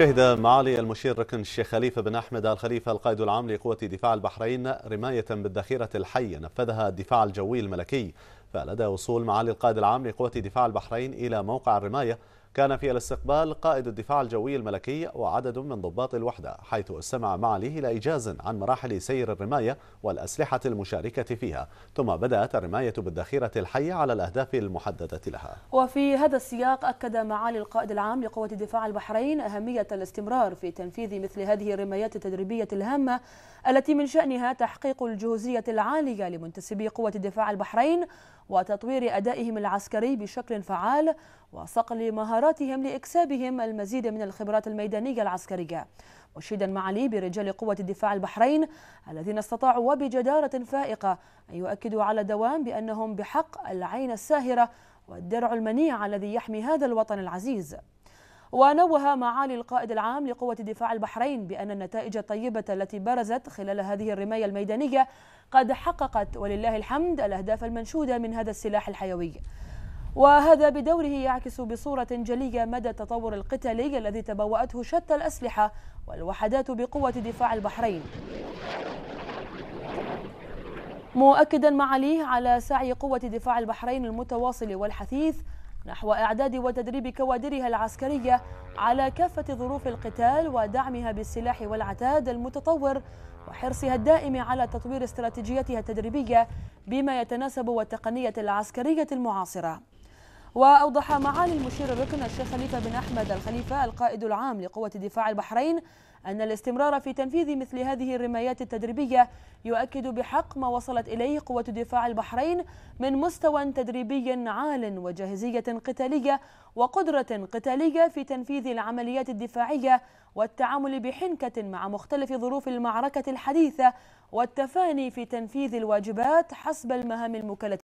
شهد معالي المشير ركن الشيخ خليفة بن أحمد الخليفة القائد العام لقوة دفاع البحرين رماية بالذخيرة الحية نفذها الدفاع الجوي الملكي فلدى وصول معالي القائد العام لقوة دفاع البحرين إلى موقع الرماية كان في الاستقبال قائد الدفاع الجوي الملكي وعدد من ضباط الوحدة حيث استمع معاليه إلى إيجاز عن مراحل سير الرماية والأسلحة المشاركة فيها ثم بدأت الرماية بالذخيرة الحية على الأهداف المحددة لها وفي هذا السياق أكد معالي القائد العام لقوة الدفاع البحرين أهمية الاستمرار في تنفيذ مثل هذه الرمايات التدريبية الهامة التي من شأنها تحقيق الجهوزية العالية لمنتسبي قوة الدفاع البحرين وتطوير أدائهم العسكري بشكل فعال وصقل مهارات مهاراتهم لإكسابهم المزيد من الخبرات الميدانية العسكرية مشيدا معالي برجال قوة الدفاع البحرين الذين استطاعوا وبجدارة فائقة أن يؤكدوا على دوام بأنهم بحق العين الساهرة والدرع المنيع الذي يحمي هذا الوطن العزيز ونوه معالي القائد العام لقوة الدفاع البحرين بأن النتائج الطيبة التي برزت خلال هذه الرماية الميدانية قد حققت ولله الحمد الأهداف المنشودة من هذا السلاح الحيوي وهذا بدوره يعكس بصورة جلية مدى التطور القتالي الذي تبوأته شتى الأسلحة والوحدات بقوة دفاع البحرين مؤكدا معاليه على سعي قوة دفاع البحرين المتواصل والحثيث نحو إعداد وتدريب كوادرها العسكرية على كافة ظروف القتال ودعمها بالسلاح والعتاد المتطور وحرصها الدائم على تطوير استراتيجيتها التدريبية بما يتناسب والتقنية العسكرية المعاصرة وأوضح معالي المشير الركن الشيخ خليفة بن أحمد الخليفة القائد العام لقوة دفاع البحرين أن الاستمرار في تنفيذ مثل هذه الرمايات التدريبية يؤكد بحق ما وصلت إليه قوة دفاع البحرين من مستوى تدريبي عال وجاهزية قتالية وقدرة قتالية في تنفيذ العمليات الدفاعية والتعامل بحنكة مع مختلف ظروف المعركة الحديثة والتفاني في تنفيذ الواجبات حسب المهام المكلفة